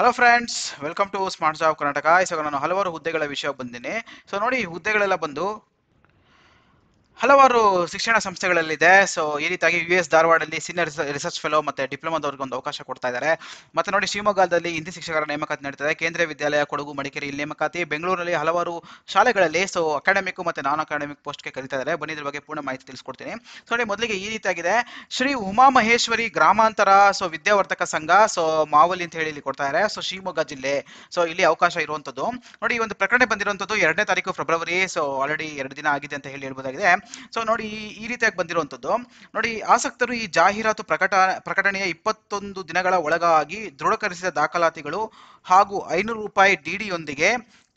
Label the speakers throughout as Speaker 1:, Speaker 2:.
Speaker 1: hello friends welcome to smart job Karnataka so ನಾನು ಹಲವಾರು ಹುದ್ದೆಗಳ ವಿಷಯ ಬಂದಿನಿ ಸೊ ನೋಡಿ ಈ ಹುದ್ದೆಗಳೆಲ್ಲ ಬಂದು ಹಲವಾರು ಶಿಕ್ಷಣ ಸಂಸ್ಥೆಗಳಲ್ಲಿದೆ ಸೊ ಈ ರೀತಿಯಾಗಿ ಯು ಎಸ್ ಧಾರವಾಡಲ್ಲಿ ಸೀನಿಯರ್ ರಿಸರ್ಚ್ ಫೆಲೋ ಮತ್ತೆ ಡಿಪ್ಲೊಮಾದವ್ರಿಗೆ ಒಂದು ಅವಕಾಶ ಕೊಡ್ತಾ ಇದ್ದಾರೆ ಮತ್ತೆ ನೋಡಿ ಶಿವಮೊಗ್ಗದಲ್ಲಿ ಹಿಂದಿ ಶಿಕ್ಷಕರ ನೇಮಕಾತಿ ನಡೀತದೆ ಕೇಂದ್ರೀಯ ವಿದ್ಯಾಲಯ ಕೊಡಗು ಮಡಿಕೇರಿ ನೇಮಕಾತಿ ಬೆಂಗಳೂರಲ್ಲಿ ಹಲವಾರು ಶಾಲೆಗಳಲ್ಲಿ ಸೊ ಅಕಾಡೆಮಿಕ್ ಮತ್ತೆ ನಾನ್ ಅಕಾಡೆಮಿಕ್ ಪೋಸ್ಟ್ಗೆ ಕರೀತಾ ಇದ್ದಾರೆ ಬನ್ನಿ ಇದ್ರ ಬಗ್ಗೆ ಪೂರ್ಣ ಮಾಹಿತಿ ತಿಳಿಸ್ಕೊಡ್ತೀನಿ ಸೊ ನೋಡಿ ಮೊದಲಿಗೆ ಈ ರೀತಿಯಾಗಿದೆ ಶ್ರೀ ಉಮಾಮಹೇಶ್ವರಿ ಮಹೇಶ್ವರಿ ಗ್ರಾಮಾಂತರ ಸೊ ವಿದ್ಯಾವರ್ಧಕ ಸಂಘ ಸೊ ಮಾವಲಿ ಅಂತ ಹೇಳಿ ಇಲ್ಲಿ ಕೊಡ್ತಾ ಇದ್ದಾರೆ ಸೊ ಶಿವಮೊಗ್ಗ ಜಿಲ್ಲೆ ಸೊ ಇಲ್ಲಿ ಅವಕಾಶ ಇರುವಂತದ್ದು ನೋಡಿ ಈ ಒಂದು ಪ್ರಕರಣ ಬಂದಿರುವಂತದ್ದು ಎರಡನೇ ತಾರೀಕು ಫೆಬ್ರವರಿ ಸೊ ಆಲ್ರೆಡಿ ಎರಡು ದಿನ ಆಗಿದೆ ಅಂತ ಹೇಳಿ ಹೇಳ್ಬೋದಾಗಿದೆ ಸೊ ನೋಡಿ ಈ ರೀತಿಯಾಗಿ ಬಂದಿರುವಂಥದ್ದು ನೋಡಿ ಆಸಕ್ತರು ಈ ಜಾಹೀರಾತು ಪ್ರಕಟ ಪ್ರಕಟಣೆಯ ಇಪ್ಪತ್ತೊಂದು ದಿನಗಳ ಒಳಗಾಗಿ ದೃಢಕರಿಸಿದ ದಾಖಲಾತಿಗಳು ಹಾಗೂ ಐನೂರು ರೂಪಾಯಿ ಡಿಡಿಯೊಂದಿಗೆ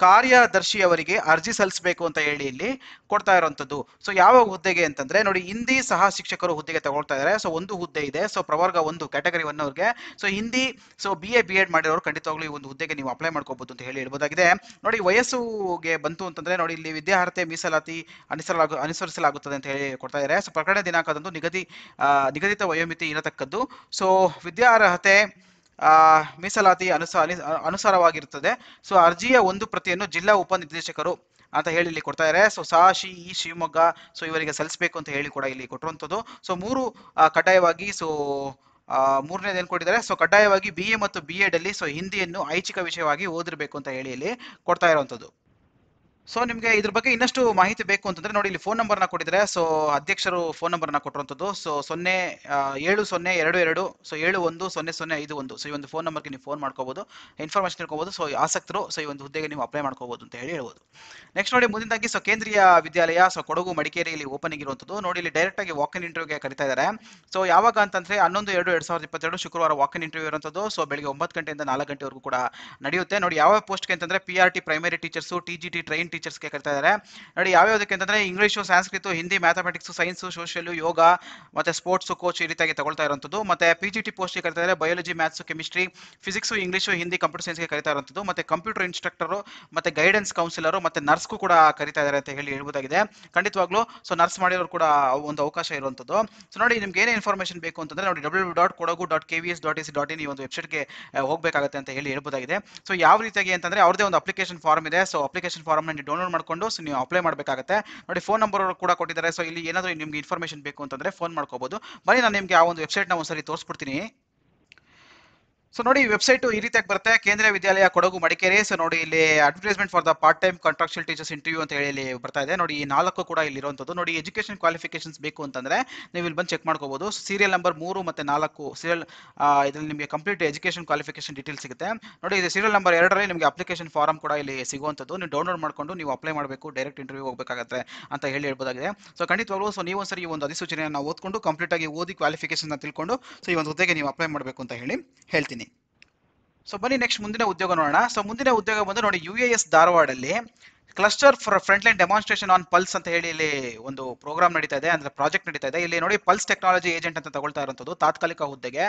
Speaker 1: ಕಾರ್ಯದರ್ಶಿಯವರಿಗೆ ಅರ್ಜಿ ಸಲ್ಲಿಸಬೇಕು ಅಂತ ಹೇಳಿ ಇಲ್ಲಿ ಕೊಡ್ತಾ ಇರುವಂಥದ್ದು ಸೊ ಯಾವ ಹುದ್ದೆಗೆ ಅಂತಂದ್ರೆ ನೋಡಿ ಹಿಂದಿ ಸಹ ಶಿಕ್ಷಕರು ಹುದ್ದೆಗೆ ತಗೊಳ್ತಾ ಇದ್ದಾರೆ ಸೊ ಒಂದು ಹುದ್ದೆ ಇದೆ ಸೊ ಪ್ರವರ್ಗ ಒಂದು ಕ್ಯಾಟಗರಿ ಒನ್ ಅವ್ರಿಗೆ so Hindi so B A B Ed ಮಾಡಿರೋರು ಖಂಡಿತವಾಗ್ಲೂ ಈ ಒಂದು ಹುದ್ದೆಗೆ ನೀವು ಅಪ್ಲೈ ಮಾಡ್ಕೋಬಹುದು ಅಂತ ಹೇಳಿ ಹೇಳ್ಬೋದಾಗಿದೆ ನೋಡಿ ವಯಸ್ಸುಗೆ ಬಂತು ಅಂತಂದ್ರೆ ನೋಡಿ ಇಲ್ಲಿ ವಿದ್ಯಾರ್ಹತೆ ಮೀಸಲಾತಿ ಅನುಸರಲಾಗ ಅನುಸರಿಸಲಾಗುತ್ತದೆ ಅಂತ ಹೇಳಿ ಕೊಡ್ತಾ ಇದ್ದಾರೆ ಸೊ ಪ್ರಕರಣ ದಿನಾಂಕದಂದು ನಿಗದಿ ನಿಗದಿತ ವಯೋಮಿತಿ ಇರತಕ್ಕದ್ದು ಸೊ ವಿದ್ಯಾರ್ಹತೆ ಮೀಸಲಾತಿ ಅನುಸ ಅನುಸಾರವಾಗಿರುತ್ತದೆ ಸೊ ಅರ್ಜಿಯ ಒಂದು ಪ್ರತಿಯನ್ನು ಜಿಲ್ಲಾ ಉಪನಿರ್ದೇಶಕರು ಅಂತ ಹೇಳಿ ಇಲ್ಲಿ ಕೊಡ್ತಾ ಇದ್ದಾರೆ ಸೊ ಸಾಶಿ ಇ ಶಿವಮೊಗ್ಗ ಸೊ ಇವರಿಗೆ ಸಲ್ಲಿಸಬೇಕು ಅಂತ ಹೇಳಿ ಕೂಡ ಇಲ್ಲಿ ಕೊಟ್ಟಿರುವಂಥದ್ದು ಸೊ ಮೂರು ಕಡ್ಡಾಯವಾಗಿ ಸೊ ಮೂರನೇದು ಏನು ಕೊಟ್ಟಿದ್ದಾರೆ ಸೊ ಕಡ್ಡಾಯವಾಗಿ ಬಿ ಎ ಮತ್ತು ಬಿ ಎಡಲ್ಲಿ ಅಲ್ಲಿ ಸೊ ಹಿಂದಿಯನ್ನು ಐಚ್ಛಿಕ ವಿಷಯವಾಗಿ ಓದಿರಬೇಕು ಅಂತ ಹೇಳಿ ಇಲ್ಲಿ ಕೊಡ್ತಾ ಇರುವಂಥದ್ದು ಸೊ ನಿಮಗೆ ಇದ್ರ ಬಗ್ಗೆ ಇನ್ನಷ್ಟು ಮಾಹಿತಿ ಬೇಕು ಅಂತಂದ್ರೆ ನೋಡಿ ಇಲ್ಲಿ ಫೋನ್ ನಂಬರ್ನ ಕೊಟ್ಟಿದ್ರೆ ಸೊ ಅಧ್ಯಕ್ಷರು ಫೋನ್ ನಂಬರ್ನ ಕೊಟ್ಟಿರುವಂಥದ್ದು ಸೊ ಸೊನ್ನೆ ಏಳು ಸೊನ್ನೆ ಎರಡು ಎರಡು ಸೊ ಏಳು ಒಂದು ಸೊನ್ನೆ ಸೊನ್ನೆ ಐದು ಒಂದು ಸೊ ಈ ಒಂದು ಫೋನ್ ನಂಬರ್ಗೆ ನೀವು ಫೋನ್ ಮಾಡ್ಕೋಬಹುದು ಇನ್ಫಾರ್ಮೇಷನ್ ತಿಳ್ಕೋಬಹುದು ಸೊ ಆಸಕ್ತರು ಸೊ ಈ ಒಂದು ಹುದ್ದೆಗೆ ನೀವು ಅಪ್ಲೈ ಮಾಡ್ಕೋಬಹುದು ಅಂತ ಹೇಳಿ ಹೇಳ್ಬೋದು ನೆಕ್ಸ್ಟ್ ನೋಡಿ ಮುಂದಿನದಾಗಿ ಸೊ ಕೇಂದ್ರೀಯ ವಿದ್ಯಾಲಯ ಸೊ ಕೊಡಗು ಮಡಿಕೇರಿಯಲ್ಲಿ ಓಪನಿಂಗ್ ಇರುವಂಥದ್ದು ನೋಡಿ ಇಲ್ಲಿ ಡೈರೆಕ್ಟ್ ಆಗಿ ವಾಕ್ ಇನ್ ಇಂಟರ್ವ್ಯೂಗೆ ಕರಿತಾ ಇದ್ದಾರೆ ಸೊ ಯಾವಾಗ ಅಂತಂದ್ರೆ ಹನ್ನೊಂದು ಎರಡು ಎರಡು ಸಾವಿರದ ಇಪ್ಪತ್ತೆರಡು ಶುಕ್ರವಾರ ವಾಕ್ ಇನ್ ಇಂಟರ್ವ್ಯೂ ಇರುವಂಥದ್ದು ಸೊ ಬೆಳಗ್ಗೆ ಒಂಬತ್ತು ಗಂಟೆಯಿಂದ ನಾಲ್ಕು ಗಂಟೆವರೆಗೂ ಕೂಡ ನಡೆಯುತ್ತೆ ನೋಡಿ ಯಾವ ಪೋಸ್ಟ್ಗೆ ಅಂತಂದ್ರೆ P R T primary teachers T G T train ಟೀಚರ್ಸ್ಗೆ ಕರಿತಾ ಇದ್ದಾರೆ ನೋಡಿ ಯಾವ್ಯಾವುದಕ್ಕೆ ಅಂತಂದ್ರೆ English Sanskrit Hindi mathematics science social yoga ಮತ್ತೆ ಸ್ಪೋರ್ಟ್ಸ್ ಕೋಚ್ ಈ ರೀತಿಯಾಗಿ ತಗೊಳ್ತಾ ಇರುವಂಥದ್ದು ಮತ್ತೆ ಪಿ ಜಿ ಟಿ ಪೋಸ್ಟಿಗೆ ಕರಿತಾ ಇದ್ದಾರೆ biology maths chemistry physics English Hindi computer ಸೈನ್ಸ್ಗೆ ಕರಿತಾ ಇರುವಂತದ್ದು ಮತ್ತೆ ಕಂಪ್ಯೂಟರ್ ಇನ್ಸ್ಟ್ರಕ್ಟರು ಮತ್ತು ಗೈಡೆನ್ಸ್ ಕೌನ್ಸಿಲರು ಮತ್ತೆ ನರ್ಸ್ಗೂ ಕೂಡ ಕರಿತಾ ಇದ್ದಾರೆ ಅಂತ ಹೇಳಿ ಹೇಳ್ಬೋದಾಗಿದೆ ಖಂಡಿತವಾಗ್ಲೂ ಸೊ ನರ್ಸ್ ಮಾಡಿರೋರು ಕೂಡ ಒಂದು ಅವಕಾಶ ಇರುವಂಥದ್ದು ಸೊ ನೋಡಿ ನಿಮ್ಗೆ ಏನೇ ಇನ್ಫಾರ್ಮೇಷನ್ ಬೇಕು ಅಂತಂದ್ರೆ ನೋಡಿ W dot Kodagu dot K V S dot E C dot in ಈ ಒಂದು ವೆಬ್ಸೈಟ್ಗೆ ಹೋಗಬೇಕಾಗುತ್ತೆ ಅಂತ ಹೇಳಿ ಹೇಳ್ಬೋದಾಗಿದೆ ಸೊ ಯಾವ ರೀತಿಯಾಗಿ ಅಂತಂದ್ರೆ ಅವ್ರದೇ ಒಂದು ಅಪ್ಲಿಕೇಶನ್ ಫಾರ್ಮ್ ಇದೆ ಸೊ ಅಪ್ಲಿಕೇಶನ್ ಫಾರ್ಮ್ನ ಡೌನ್ಲೋಡ್ ಮಾಡ್ಕೊಂಡು ಸೊ ನೀವು ಅಪ್ಲೈ ಮಾಡಬೇಕಾಗುತ್ತೆ ನೋಡಿ ಫೋನ್ ನಂಬರ್ ಕೂಡ ಕೊಟ್ಟಿದ್ದಾರೆ ಸೊ ಇಲ್ಲಿ ಏನಾದರೂ ನಿಮಗೆ ಇನ್ಫಾರ್ಮೇಷನ್ ಬೇಕು ಅಂತಂದರೆ ಫೋನ್ ಮಾಡ್ಕೋಬೋದು ಬನ್ನಿ ನಾನು ನಿಮಗೆ ಆ ಒಂದು ವೆಬ್ಸೈಟ್ನ ಒಂದ್ಸರಿ ತೋರಿಸ್ಬಿಡ್ತೀನಿ ಸೊ ನೋಡಿ ವೆಬ್ಸೈಟ್ ಈ ರೀತಿಯಾಗಿ ಬರುತ್ತೆ ಕೇಂದ್ರ ವಿದ್ಯಾಲಯ ಕೊಡಗು ಮಡಿಕೇರಿ ಸೊ ನೋಡಿ ಇಲ್ಲಿ advertisement for the part time contractual teachers interview ಅಂತ ಹೇಳಿ ಇಲ್ಲಿ ಬರ್ತಾ ಇದೆ ನೋಡಿ ಈ ನಾಲ್ಕು ಕೂಡ ಇಲ್ಲಿರುವಂಥದ್ದು ನೋಡಿ ಎಜುಕೇಷನ್ ಕ್ವಾಲಿಫಿಕೇಶನ್ಸ್ ಬೇಕು ಅಂತಂದ್ರೆ ನೀವು ಇಲ್ಲಿ ಬಂದು ಚೆಕ್ ಮಾಡ್ಕೋಬಹುದು ಸೀರಿಯಲ್ ನಂಬರ್ ಮೂರು ಮತ್ತೆ ನಾಲ್ಕು ಸೀರಿಯಲ್ ಇದರಲ್ಲಿ ನಿಮಗೆ ಕಂಪ್ಲೀಟ್ ಎಜುಕೇಶನ್ ಕ್ವಾಲಿಫಿಕೇಶನ್ ಡೀಟೇಲ್ ಸಿಗುತ್ತೆ ನೋಡಿ ಇದು ಸೀರಿಯಲ್ ನಂಬರ್ ಎರಡರಲ್ಲಿ ನಿಮಗೆ ಅಪ್ಲಿಕೇಶನ್ ಫಾರ್ಮ್ ಕೂಡ ಇಲ್ಲಿ ಸಿಗುವಂಥದ್ದು ನೀವು ಡೌನ್ಲೋಡ್ ಮಾಡಿಕೊಂಡು ನೀವು ಅಪ್ಲೈ ಮಾಡಬೇಕು ಡೈರೆಕ್ಟ್ ಇಂಟರ್ವ್ಯೂ ಹೋಗಬೇಕಾಗತ್ತೆ ಅಂತ ಹೇಳಿ ಹೇಳ್ಬೋದಾಗಿದೆ ಸೊ ಖಂಡಿತವಾಗ್ಲೂ ಸೊ ನೀವು ಒಂದ್ಸರಿ ಈ ಒಂದು ಅಧಿಸೂಚನೆಯನ್ನು ಓದ್ಕೊಂಡು ಕಂಪ್ಲೀಟ್ ಆಗಿ ಓದಿ ಕ್ವಾಲಿಫಿಕೇಶನ್ ತಿಳ್ಕೊಂಡು ಸೊ ಈ ಒಂದು ಹುದ್ದೆಗೆ ನೀವು ಅಪ್ಲೈ ಮಾಡಬೇಕು ಅಂತ ಹೇಳಿ ಹೇಳ್ತೀನಿ ಸೊ ಬನ್ನಿ ನೆಕ್ಸ್ಟ್ ಮುಂದಿನ ಉದ್ಯೋಗ ನೋಡೋಣ ಸೊ ಮುಂದಿನ ಉದ್ಯೋಗ ಬಂದು ನೋಡಿ ಯು ಎ ಎಸ್ ಧಾರವಾಡಲ್ಲಿ cluster for front line demonstration on pulse ಅಂತ ಹೇಳಿ ಇಲ್ಲಿ ಒಂದು ಪ್ರೋಗ್ರಾಮ್ ನಡೀತಾ ಇದೆ ಅಂದ್ರೆ ಪ್ರಾಜೆಕ್ಟ್ ನಡೀತಾ ಇದೆ ಇಲ್ಲಿ ನೋಡಿ ಪಲ್ಸ್ ಟೆಕ್ನಾಲಜಿ ಏಜೆಂಟ್ ಅಂತ ತಗೊಳ್ತಾ ಇರೋಂಥದ್ದು ತಾತ್ಕಾಲಿಕ ಹುದ್ದೆಗೆ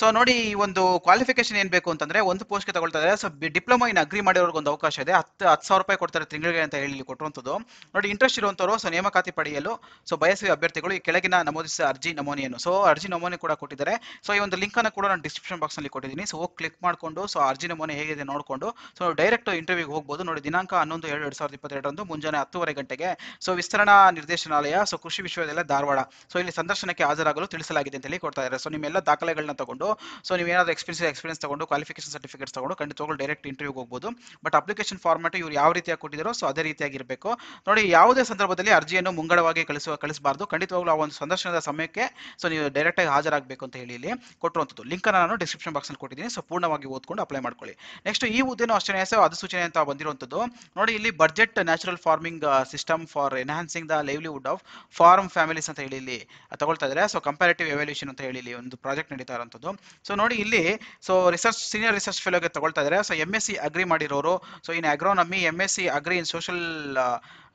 Speaker 1: ಸೊ ನೋಡಿ ಈ ಒಂದು ಕ್ವಾಲಿಫಿಕೇಶನ್ ಏನ್ ಬೇಕು ಅಂತಂದ್ರೆ ಒಂದು ಪೋಸ್ಟ್ಗೆ ತಗೊಳ್ತಾ ಇದೆ ಸೊ ಡಿಪ್ಲೊಮಾ ಇನ್ ಅಗ್ರಿ ಮಾಡಿರೋರ್ಗೆ ಒಂದು ಅವಕಾಶ ಇದೆ ಹತ್ತು ಹತ್ತು ಸಾವಿರ ರೂಪಾಯಿ ಕೊಡ್ತಾರೆ ತಿಂಗಳಿಗೆ ಅಂತ ಹೇಳಿ ಕೊಟ್ಟಿರುವಂಥದ್ದು ನೋಡಿ ಇಂಟ್ರೆಸ್ಟ್ ಇರುವಂತವರು ಸೊ ನೇಮಕಾತಿ ಪಡೆಯಲು ಸೊ ಬಯಸುವ ಅಭ್ಯರ್ಥಿಗಳು ಈ ಕೆಳಗಿನ ನಮೂದಿಸಿದ ಅರ್ಜಿ ನಮೂನೆಯನ್ನು ಸೊ ಅರ್ಜಿ ನಮೂನೆ ಕೂಡ ಕೊಟ್ಟಿದ್ದಾರೆ ಸೊ ಈ ಒಂದು ಲಿಂಕ್ ಅನ್ನು ಕೂಡ ನಾನು ಡಿಸ್ಕ್ರಿಪ್ಷನ್ ಬಾಕ್ಸ್ ನಲ್ಲಿ ಕೊಟ್ಟಿದ್ದೀನಿ ಸೊ ಕ್ಲಿಕ್ ಮಾಡಿಕೊಂಡು ಸೊ ಅರ್ಜಿ ನಮೂನೆ ಹೇಗಿದೆ ನೋಡಿಕೊಂಡು ಸೊ ಡೈರೆಕ್ಟ್ ಇಂಟರ್ವ್ಯೂಗೆ ಹೋಗ್ಬೋದು ನೋಡಿ ದಿನಾಂಕ ಹನ್ನೊಂದು ಎರಡು ಸಾವಿರದ ಇಪ್ಪತ್ತೆರಡರಂದು ಮುಂಜಾನೆ ಹತ್ತುವರೆ ಗಂಟೆಗೆ ಸೊ ವಿಸ್ತರಣಾ ನಿರ್ದೇಶನಾಲಯ ಸೊ ಕೃಷಿ ವಿಶ್ವವಿದ್ಯಾಲಯ ಧಾರವಾಡ ಸೊ ಇಲ್ಲಿ ಸಂದರ್ಶನಕ್ಕೆ ಹಾಜರಾಗಲು ತಿಳಿಸಲಾಗಿದೆ ಅಂತ ಹೇಳಿ ಕೊಡ್ತಾ ಇದ್ದಾರೆ ಸೊ ನಿಮ್ಮೆಲ್ಲ ದಾಖಲೆಗಳನ್ನ ತಗೊಂಡು ಸೊ ನೀವು ಏನಾದರೂ ಎಕ್ಸ್ಪೀರಿಯನ್ಸ್ ಎಕ್ಸ್ಪೀರಿಯನ್ಸ್ ತಗೊಂಡು ಕ್ವಾಲಿಫಿಕೇಶನ್ ಸರ್ಟಿಫಿಕೇಟ್ಸ್ ತಗೊಂಡು ಖಂಡಿತವಾಗ್ಲೂ ಡೈರೆಕ್ಟ್ ಇಂಟರ್ವ್ಯೂಗೆ ಹೋಗ್ಬೋದು ಬಟ್ ಅಪ್ಲಿಕೇಶನ್ ಫಾರ್ಮ್ಯಾಟ್ ಇವ್ರು ಯಾವ ರೀತಿಯಾಗಿ ಕೊಟ್ಟಿದ್ದಾರೋ ಸೊ ಅದೇ ರೀತಿಯಾಗಿ ಇರಬೇಕು ನೋಡಿ ಯಾವುದೇ ಸಂದರ್ಭದಲ್ಲಿ ಅರ್ಜಿಯನ್ನು ಮುಂಗಡವಾಗಿ ಕಳಿಸುವ ಕಳಿಸಬಾರ್ದು ಖಂಡಿತವಾಗ್ಲೂ ಆ ಒಂದು ಸಂದರ್ಶನದ ಸಮಯಕ್ಕೆ ಸೊ ನೀವು ಡೈರೆಕ್ಟ್ ಆಗಿ ಹಾಜರಾಗಬೇಕು ಅಂತ ಹೇಳಿ ಇಲ್ಲಿ ಕೊಟ್ಟಿರುವಂಥದ್ದು ಲಿಂಕ್ ನಾನು ಡಿಸ್ಕ್ರಿಪ್ಷನ್ ಬಾಕ್ಸ್ ಕೊಟ್ಟಿದ್ದೀನಿ ಸೊ ಪೂರ್ಣವಾಗಿ ಓದ್ಕೊಂಡು ಅಪ್ಲೈ ಮಾಡ್ಕೊಳ್ಳಿ ನೆಕ್ಸ್ಟ್ ಈ ಹುದ್ದೆನೂ ಅಷ್ಟೇ ಸೊ ಅಧಿಸೂಚನೆ ಅಂತ ಬಂದಿರುವಂಥದ್ದು ನೋಡಿ ಇಲ್ಲಿ budget natural farming system for enhancing the livelihood of farm families ಅಂತ ಹೇಳಿ ಇಲ್ಲಿ ತಗೊಳ್ತಾ ಇದ್ದಾರೆ ಸೊ ಕಂಪ್ಯಾರಿಟಿವ್ ಎವಲ್ಯೂಷನ್ ಅಂತ ಹೇಳಿ ಇಲ್ಲಿ ಒಂದು ಪ್ರಾಜೆಕ್ಟ್ ನಡೀತಾ ಇರುವಂಥದ್ದು ಸೊ ನೋಡಿ ಇಲ್ಲಿ ಸೊ ರಿಸರ್ಚ್ ಸೀನಿಯರ್ ರಿಸರ್ಚ್ ಫೆಲೋಗೆ ತಗೊಳ್ತಾ ಇದ್ದಾರೆ so M S C agri ಮಾಡಿರೋರು so in agronomy M S C agri in social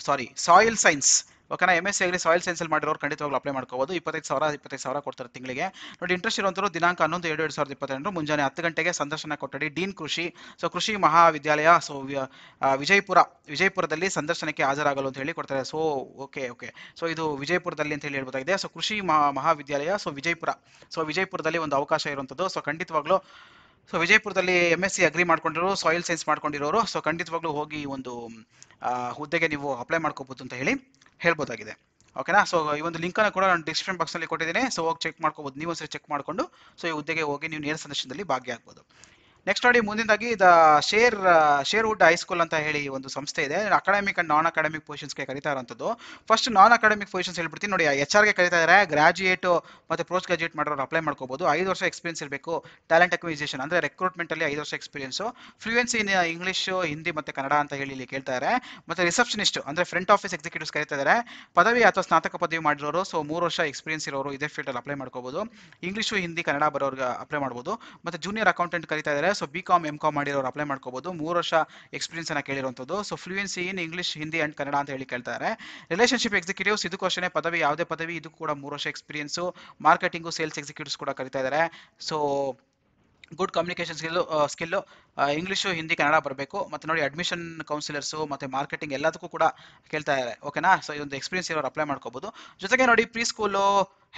Speaker 1: sorry soil science ಓಕೆನಾ ಎಮ್ ಎಸ್ ಸಿ ಆಗಲಿ ಸಾಯಿಲ್ ಸೈನ್ಸಲ್ಲಿ ಮಾಡಿರೋರು ಖಂಡಿತವಾಗ್ಲೂ ಅಪ್ಲೈ ಮಾಡ್ಕೋಬೋದು ಇಪ್ಪತ್ತೈದು ಸಾವಿರ ಇಪ್ಪತ್ತೈದು ಸಾವಿರ ಕೊಡ್ತಾರೆ ತಿಂಗಳಿಗೆ ನೋಡಿ ಇಂಟ್ರೆಸ್ಟ್ ಇರುವಂತರು ದಿನಾಂಕ ಹನ್ನೊಂದು ಎರಡು ಎರಡು ಸಾವಿರದ ಇಪ್ಪತ್ತೆರಡು ಮುಂಜಾನೆ ಹತ್ತು ಗಂಟೆಗೆ ಸಂದರ್ಶನ ಕೊಠಡಿ ಡೀನ್ ಕೃಷಿ ಸೊ ಕೃಷಿ ಮಹಾವಿದ್ಯಾಲಯ ಸೊ ವಿಜಯಪುರ ವಿಜಯಪುರದಲ್ಲಿ ಸಂದರ್ಶನಕ್ಕೆ ಹಾಜರಾಗಲು ಅಂತ ಹೇಳಿ ಕೊಡ್ತಾರೆ ಸೊ ಓಕೆ ಓಕೆ ಸೊ ಇದು ವಿಜಯಪುರದಲ್ಲಿ ಅಂತ ಹೇಳಿ ಹೇಳ್ಬೋದಾಗಿದೆ ಸೊ ಕೃಷಿ ಮಹಾವಿದ್ಯಾಲಯ ಸೊ ವಿಜಯಪುರ ಸೊ ವಿಜಯಪುರದಲ್ಲಿ ಒಂದು ಅವಕಾಶ ಇರುವಂಥದ್ದು ಸೊ ಖಂಡಿತವಾಗ್ಲೂ ಸೊ ವಿಜಯಪುರದಲ್ಲಿ ಎಮ್ ಎಸ್ ಸಿ ಅಗ್ರಿ ಮಾಡ್ಕೊಂಡಿರೋರು ಸಾಯಿಲ್ ಸೈನ್ಸ್ ಮಾಡ್ಕೊಂಡಿರೋರು ಸೊ ಖಂಡಿತವಾಗ್ಲೂ ಹೋಗಿ ಒಂದು ಹುದ್ದೆಗೆ ನೀವು ಅಪ್ಲೈ ಮಾಡ್ಕೋಬೋದು ಅಂತ ಹೇಳಿ ಹೇಳ್ಬೋದಾಗಿದೆ ಓಕೆನಾ ಸೊ ಈ ಒಂದು ಲಿಂಕನ್ನು ಕೂಡ ನಾನು ಡಿಸ್ಕ್ರಿಪ್ಷನ್ ಬಾಕ್ಸ್ನಲ್ಲಿ ಕೊಟ್ಟಿದ್ದೀನಿ ಸೊ ಹೋಗಿ ಚೆಕ್ ಮಾಡ್ಕೋಬೋದು ನೀವು ಸರಿ ಚೆಕ್ ಮಾಡಿಕೊಂಡು ಸೊ ಈ ಹುದ್ದೆಗೆ ಹೋಗಿ ನೀವು ನೇರ ಸಂದರ್ಶನದಲ್ಲಿ ಭಾಗಿಯಾಗ್ಬೋದು ನೆಕ್ಸ್ಟ್ ನೋಡಿ ಮುಂದಿನದಾಗಿ ದ ಶೇರ್ ಶೇರ್ ಹೈಸ್ಕೂಲ್ ಅಂತ ಹೇಳಿ ಒಂದು ಸಂಸ್ಥೆ ಇದೆ ಅಕಾಡೆಮಿಕ್ ಅಂಡ್ ನಾನ್ ಅಕಾಡೆಮಿಕ್ ಪೊಸಿಷನ್ಸ್ಗೆ ಕರಿತಾ ಇರೋಂಥದ್ದು ಫಸ್ಟ್ ನಾನ್ ಅಕಾಡೆಮಿಕ್ ಪೊಸಿಷನ್ಸ್ ಹೇಳ್ಬಿಡ್ತೀನಿ ನೋಡಿ ಎಚ್ ಆರ್ಗೆ ಕರಿತಾ ಇದ್ದಾರೆ ಗ್ರಾಜುಯೇಟ್ ಮತ್ತು ಪೋಸ್ಟ್ ಗ್ರಾಜುಯೇಟ್ ಮಾಡೋರು ಅಪ್ಲೈ ಮಾಡ್ಕೋಬಹುದು ಐದು ವರ್ಷ ಎಕ್ಸ್ಪೀರಿಯನ್ಸ್ ಇರಬೇಕು ಟ್ಯಾಲೆಂಟ್ ಅಕ್ವಿಸೇಷನ್ ಅಂದರೆ ರೆಕ್ರೂಟ್ಮೆಂಟಲ್ಲಿ ಐದು ವರ್ಷ experience fluency in English Hindi ಮತ್ತು ಕನ್ನಡ ಅಂತ ಹೇಳಿ ಇಲ್ಲಿ ಕೇಳ್ತಾ ಇದ್ದಾರೆ ಮತ್ತು ರಿಸೆಪ್ಷನಿಸ್ಟ್ ಅಂದರೆ ಫ್ರಂಟ್ ಆಫೀಸ್ ಎಕ್ಸಿಕ್ಯೂಟಿವ್ಸ್ ಕರಿತಾ ಇದ್ದಾರೆ ಪದವಿ ಅಥವಾ ಸ್ನಾತಕ ಪದವಿ ಮಾಡಿರೋರು ಸೊ ಮೂರು ವರ್ಷ ಎಕ್ಸ್ಪೀರಿಯನ್ಸ್ ಇರೋರು ಇದೇ ಫೀಲ್ಡಲ್ಲಿ ಅಪ್ಲೈ ಮಾಡ್ಕೋಬಹುದು ಇಂಗ್ಲೀಷು ಹಿಂದಿ ಕನ್ನಡ ಬರೋರ್ಗೆ ಅಪ್ಲೈ ಮಾಡ್ಬೋದು ಮತ್ತು ಜೂನಿಯರ್ ಅಕೌಂಟೆಂಟ್ ಕರಿತಾ ಇದ್ದಾರೆ so B com M com ಮಾಡಿರೋರು ಅಪ್ಲೈ ಮಾಡ್ಕೋಬಹುದು ಮೂರು ವರ್ಷ ಎಕ್ಸ್ಪೀರಿಯನ್ಸ್ ಅನ್ನ ಕೇಳಿರುವಂಥದ್ದು so fluency in English Hindi and Kannada ಅಂತ ಹೇಳಿ ಕೇಳ್ತಾರೆ ರಿಲೇಷನ್ಶಿಪ್ ಎಕ್ಸಿಕ್ಯೂಟಿವ್ಸ್ ಇದು ಅಷ್ಟೇ ಪದವಿ ಯಾವುದೇ ಪದವಿ ಇದು ಕೂಡ ಮೂರು ವರ್ಷ ಎಕ್ಸ್ಪೀರಿಯನ್ಸು ಮಾರ್ಕೆಟಿಂಗು ಸೇಲ್ಸ್ ಎಕ್ಸಿಕ್ಯೂಟಿವ್ಸ್ ಕೂಡ ಕರಿತಾ ಇದ್ದಾರೆ so good communication skill skill English Hindi Kannada ಬರಬೇಕು ಮತ್ತು ನೋಡಿ ಅಡ್ಮಿಷನ್ ಕೌನ್ಸಿಲರ್ಸು ಮತ್ತು ಮಾರ್ಕೆಟಿಂಗ್ ಎಲ್ಲದಕ್ಕೂ ಕೂಡ ಕೇಳ್ತಾ ಇದ್ದಾರೆ ಓಕೆನಾ ಸೊ ಒಂದು ಎಕ್ಸ್ಪೀರಿಯನ್ಸ್ ಇರೋರು ಅಪ್ಲೈ ಮಾಡ್ಕೋಬೋದು ಜೊತೆಗೆ ನೋಡಿ ಪ್ರೀ ಸ್ಕೂಲು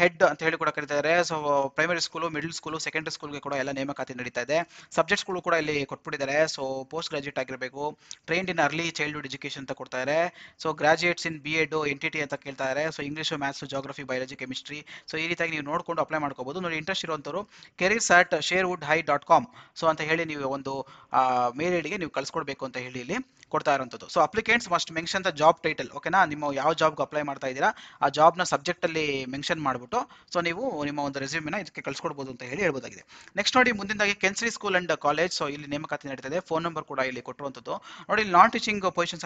Speaker 1: ಹೆಡ್ ಅಂತ ಹೇಳಿ ಕೂಡ ಇದ್ದಾರೆ so primary school middle school secondary ಸ್ಕೂಲ್ಗೆ ಕೂಡ ಎಲ್ಲ ನೇಮಕಾತಿ ನಡೀತಾ ಇದೆ ಸಬ್ಜೆಕ್ಟ್ಸ್ಗಳು ಕೂಡ ಇಲ್ಲಿ ಕೊಟ್ಬಿಟ್ಟಿದ್ದಾರೆ ಸೊ ಪೋಸ್ಟ್ ಗ್ರಾಜ್ಯುಯೇಟ್ ಆಗಿರಬೇಕು trained in early childhood education ಅಂತ ಕೊಡ್ತಾ ಇದ್ದಾರೆ so graduates in B Ed N T T ಅಂತ ಕೇಳ್ತಾ ಇದ್ದಾರೆ so English maths geography biology chemistry so ಈ ರೀತಿಯಾಗಿ ನೀವು ನೋಡಿಕೊಂಡು ಅಪ್ಲೈ ಮಾಡ್ಕೋಬಹುದು ನೋಡಿ ಇಂಟ್ರೆಸ್ಟ್ ಇರುವಂಥವ್ರು career at Sherwood high dot com so ಅಂತ ಹೇಳಿ ನೀವು ಒಂದು ಮೇಲ್ ಐಡಿಗೆ ನೀವು ಕಳಿಸ್ಕೊಡ್ಬೇಕು ಅಂತ ಹೇಳಿ ಇಲ್ಲಿ ಕೊಡ್ತಾ ಇರುವಂತದ್ದು so applicants must mention the job title ಓಕೆನಾ ನಿಮ್ಮ ಯಾವ ಜಾಬ್ಗೆ ಅಪ್ಲೈ ಮಾಡ್ತಾ ಇದ್ದೀರಾ ಆ ಜಾಬ್ನ ಸಬ್ಜೆಕ್ಟಲ್ಲಿ ಮೆನ್ಷನ್ ಮಾಡಿಬಿಟ್ಟು ಸೊ ನೀವು ನಿಮ್ಮ ಒಂದು ರೆಸ್ಯೂಮಿನ ಇದಕ್ಕೆ ಕಳಿಸ್ಕೊಡ್ಬೋದು ಅಂತ ಹೇಳಿ ಹೇಳ್ಬೋದಾಗಿದೆ ನೆಕ್ಸ್ಟ್ ನೋಡಿ ಮುಂದಿನದಾಗಿ ಕೆನ್ಸರಿ ಸ್ಕೂಲ್ ಅಂಡ್ ಕಾಲೇಜ್ ಸೊ ಇಲ್ಲಿ ನೇಮಕಾತಿ ನಡೀತಾ ಇದೆ ಫೋನ್ ನಂಬರ್ ಕೂಡ ಇಲ್ಲಿ ಕೊಟ್ಟಿರುವಂಥದ್ದು ನೋಡಿ ಇಲ್ಲಿ ನಾನ್ ಟೀಚಿಂಗ್ ಪೊಸಿಷನ್ಸ್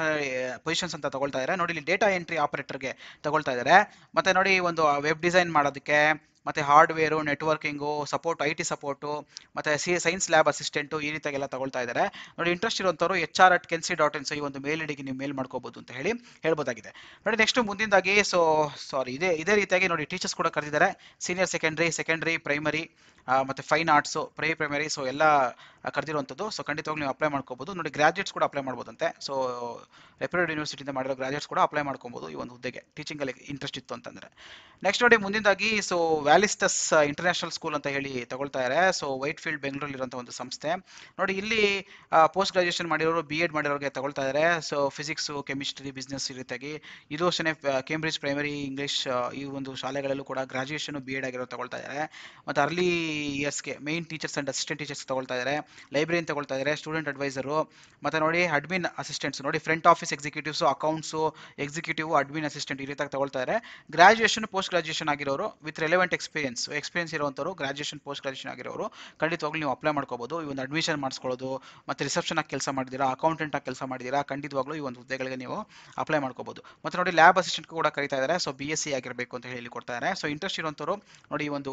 Speaker 1: ಪೊಸಿಷನ್ಸ್ ಅಂತ ತಗೊಳ್ತಾ ಇದ್ದಾರೆ ನೋಡಿ ಇಲ್ಲಿ ಡೇಟಾ ಎಂಟ್ರಿ ಆಪರೇಟರ್ಗೆ ತಗೊಳ್ತಾ ಇದ್ದಾರೆ ಮತ್ತೆ ನೋಡಿ ಒಂದು ವೆಬ್ ಡಿಸೈನ್ ಮಾಡೋದಕ್ಕೆ ಮತ್ತು hardware networking support I T support ಮತ್ತು ಸಿ ಸೈನ್ಸ್ ಲ್ಯಾಬ್ ಅಸಿಸ್ಟೆಂಟು ಈ ರೀತಿಯಾಗೆಲ್ಲ ತಗೊಳ್ತಾ ಇದ್ದಾರೆ ನೋಡಿ ಇಂಟ್ರೆಸ್ಟ್ ಇರುವಂಥವ್ರು ಎಚ್ ಆರ್ ಅಟ್ ಕೆನ್ಸಿ ಡಾಟ್ ಸೊ ಈ ಒಂದು ಮೇಲ್ ಐಡಿಗೆ ನೀವು ಮೇಲ್ ಮಾಡ್ಕೋಬಹುದು ಅಂತ ಹೇಳಿ ಹೇಳ್ಬೋದಾಗಿದೆ ನೋಡಿ ನೆಕ್ಸ್ಟ್ ಮುಂದಿನದಾಗಿ ಸೊ ಸಾರಿ ಇದೇ ಇದೇ ರೀತಿಯಾಗಿ ನೋಡಿ ಟೀಚರ್ಸ್ ಕೂಡ ಕರೆದಿದ್ದಾರೆ ಸೀನಿಯರ್ ಸೆಕೆಂಡ್ರಿ ಸೆಕೆಂಡ್ರಿ ಪ್ರೈಮರಿ ಮತ್ತು ಫೈನ್ ಆರ್ಟ್ಸು ಪ್ರೈ ಪ್ರೈಮರಿ ಸೊ ಎಲ್ಲ ಕರೆದಿರುವಂಥದ್ದು ಸೊ ಖಂಡಿತವಾಗಿ ನೀವು ಅಪ್ಲೈ ಮಾಡ್ಕೋಬಹುದು ನೋಡಿ ಗ್ರಾಜುಯೇಟ್ಸ್ ಕೂಡ ಅಪ್ಲೈ ಮಾಡ್ಬೋದಂತೆ ಸೊ ರೆಪ್ಯೂಟೆಡ್ ಯೂನಿವರ್ಸಿಟಿಯಿಂದ ಮಾಡಿರೋ ಗ್ರಾಜುಯೇಟ್ಸ್ ಕೂಡ ಅಪ್ಲೈ ಮಾಡ್ಕೊಬೋದು ಈ ಒಂದು ಹುದ್ದೆಗೆ ಟೀಚಿಂಗಲ್ಲಿ ಇಂಟ್ರೆಸ್ಟ್ ಇತ್ತು ಅಂತಂದರೆ ನೆಕ್ಸ್ಟ್ ನೋಡಿ ಮುಂದಿನದಾಗಿ ಸೊ ಕ್ಯಾಲಿಸ್ಟಸ್ ಇಂಟರ್ನ್ಯಾಷನಲ್ ಸ್ಕೂಲ್ ಅಂತ ಹೇಳಿ ಇದಾರೆ ಸೊ ವೈಟ್ ಫೀಲ್ಡ್ ಬೆಂಗಳೂರಲ್ಲಿ ಒಂದು ಸಂಸ್ಥೆ ನೋಡಿ ಇಲ್ಲಿ ಪೋಸ್ಟ್ ಗ್ರಾಜುಯೇಷನ್ ಮಾಡಿರೋರು ಬಿ ಎಡ್ ಮಾಡಿರೋರಿಗೆ ತಗೊಳ್ತಾ ಇದ್ದಾರೆ ಸೊ ಫಿಸಿಕ್ಸು ಕೆಮಿಸ್ಟ್ರಿ ಬಿಸ್ನೆಸ್ ರೀತಿಯಾಗಿ ಇದು ಅಷ್ಟೇ ಕೇಂಬ್ರಿಜ್ ಪ್ರೈಮರಿ ಇಂಗ್ಲಿಷ್ ಈ ಒಂದು ಶಾಲೆಗಳಲ್ಲೂ ಕೂಡ ಗ್ರಾಜುಯೇಷನ್ ಬಿ ಎಡ್ ಆಗಿರೋ ತಗೊಳ್ತಾ ಇದಾರೆ ಮತ್ತು ಅರ್ಲಿ ಇಯರ್ಸ್ಗೆ main teachers and assistant teachers ತಗೊಳ್ತಾ ಇದಾರೆ ಲೈಬ್ರರಿ ತಗೊಳ್ತಾ ಇದ್ದಾರೆ ಸ್ಟೂಡೆಂಟ್ ಅಡ್ವೈಸರು ಮತ್ತು ನೋಡಿ ಅಡ್ಮಿನ್ ಅಸಿಸ್ಟೆಂಟ್ಸ್ ನೋಡಿ front office executives accounts executive admin assistant ಈ ರೀತಿಯಾಗಿ ತಗೊಳ್ತಾ ಇದ್ದಾರೆ ಗ್ರಾಜುಯೇಷನ್ ಪೋಸ್ಟ್ ಗ್ರಾಜುಯೇಷನ್ ಆಗಿರೋರು ವಿತ್ ರೆಲೆವೆಂಟ್ ಎಕ್ಸ್ಪೀರಿಯನ್ಸ್ ಎಕ್ಸ್ಪೀರಿಯನ್ಸ್ ಇರುವಂಥವ್ರು ಗ್ರಾಜುಯೇಷನ್ ಪೋಸ್ಟ್ ಗ್ರಾಜುಯೇಷನ್ ಆಗಿರೋರು ಖಂಡಿತವಾಗ್ಲೂ ನೀವು ಅಪ್ಲೈ ಮಾಡ್ಕೋಬೋದು ಈ ಒಂದು ಅಡ್ಮಿಷನ್ ಮಾಡಿಸ್ಕೊಳ್ಳೋದು ಮತ್ತು ರಿಸೆಪ್ಷನ್ ಆಗಿ ಕೆಲಸ ಮಾಡಿದೀರಾ ಅಕೌಂಟೆಂಟ್ ಆಗಿ ಕೆಲಸ ಮಾಡಿದೀರಾ ಖಂಡಿತವಾಗ್ಲೂ ಈ ಒಂದು ಹುದ್ದೆಗಳಿಗೆ ನೀವು ಅಪ್ಲೈ ಮಾಡ್ಕೋಬೋದು ಮತ್ತು ನೋಡಿ ಲ್ಯಾಬ್ ಅಸಿಸ್ಟೆಂಟ್ ಕೂಡ ಕರಿತಾ ಇದ್ದಾರೆ ಸೊ ಬಿ ಎಸ್ ಸಿ ಆಗಿರಬೇಕು ಅಂತ ಹೇಳಿ ಕೊಡ್ತಾ ಕೊಡ್ತಾರೆ ಸೊ ಇಂಟ್ರೆಸ್ಟ್ ಇರುವಂಥವ್ರು ನೋಡಿ ಈ ಒಂದು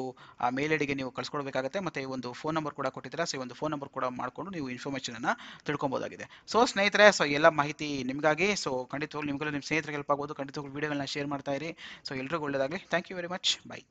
Speaker 1: ಮೇಲ್ ಐಡಿಗೆ ನೀವು ಕಳ್ಸ್ಕೊಡ್ಬೇಕಾಗುತ್ತೆ ಮತ್ತು ಈ ಒಂದು ಫೋನ್ ನಂಬರ್ ಕೂಡ ಕೊಟ್ಟಿದ್ದಾರೆ ಸೊ ಈ ಒಂದು ಫೋನ್ ನಂಬರ್ ಕೂಡ ಮಾಡಿಕೊಂಡು ನೀವು ಇನ್ಫಾರ್ಮೇಷನ್ ತಿಳ್ಕೊಬೋದಾಗಿದೆ ಸೊ ಸ್ನೇಹಿತರೆ ಸೊ ಎಲ್ಲ ಮಾಹಿತಿ ನಿಮಗಾಗಿ ಸೊ ಖಂಡಿತವಾಗ್ಲೂ ನಿಮಗೂ ನಿಮ್ಮ ಸ್ನೇಹಿತರಿಗೆ ಹೆಲ್ಪ್ ಆಗೋದು ಖಂಡಿತವಾಗ್ಲೂ ವಿಡಿಯೋಗಳನ್ನ ಶೇರ್ ಮಾಡ್ತಾ ಇರಿ ಸೊ ಎಲ್ಲರಿಗೂ ಒಳ್ಳೆಯದಾಗಲಿ thank you very much bye